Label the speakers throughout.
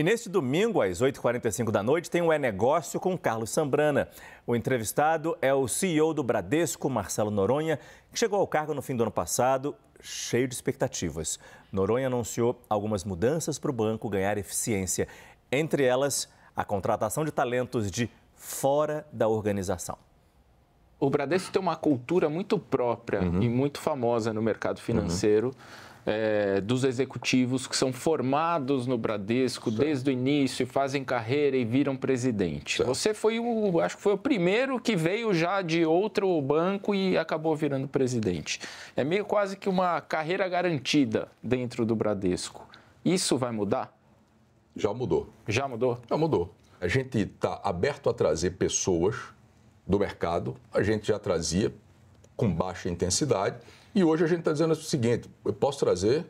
Speaker 1: E neste domingo, às 8h45 da noite, tem o um É-Negócio com Carlos Sambrana. O entrevistado é o CEO do Bradesco, Marcelo Noronha, que chegou ao cargo no fim do ano passado, cheio de expectativas. Noronha anunciou algumas mudanças para o banco ganhar eficiência, entre elas a contratação de talentos de fora da organização o Bradesco tem uma cultura muito própria uhum. e muito famosa no
Speaker 2: mercado financeiro. Uhum. É, dos executivos que são formados no Bradesco certo. desde o início, fazem carreira e viram presidente. Certo. Você foi o, acho que foi o primeiro que veio já de outro banco e acabou virando presidente. É meio quase que uma carreira garantida dentro do Bradesco. Isso vai mudar?
Speaker 3: Já mudou. Já mudou? Já mudou. A gente está aberto a trazer pessoas do mercado, a gente já trazia com baixa intensidade. E hoje a gente está dizendo o seguinte: eu posso trazer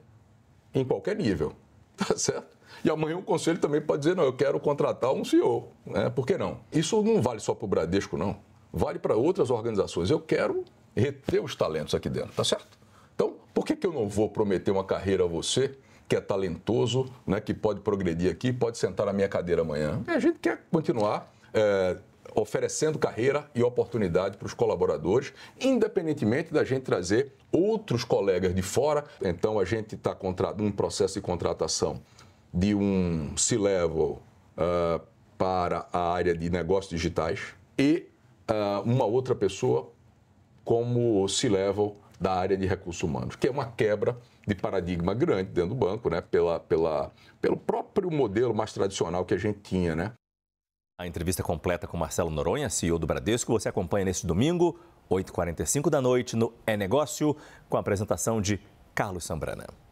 Speaker 3: em qualquer nível, tá certo? E amanhã o conselho também pode dizer: não, eu quero contratar um CEO. Né? Por que não? Isso não vale só para o Bradesco, não. Vale para outras organizações. Eu quero reter os talentos aqui dentro, tá certo? Então, por que, que eu não vou prometer uma carreira a você que é talentoso, né, que pode progredir aqui, pode sentar na minha cadeira amanhã? E é a gente quer continuar é, oferecendo carreira e oportunidade para os colaboradores, independentemente da gente trazer outros colegas de fora. Então, a gente está um processo de contratação de um C-level uh, para a área de negócios digitais e uh, uma outra pessoa como C-level da área de recursos humanos, que é uma quebra de paradigma grande dentro do banco, né? pela, pela, pelo próprio
Speaker 1: modelo mais tradicional que a gente tinha. Né? A entrevista completa com Marcelo Noronha, CEO do Bradesco, você acompanha neste domingo, 8h45 da noite, no É Negócio, com a apresentação de Carlos Sambrana.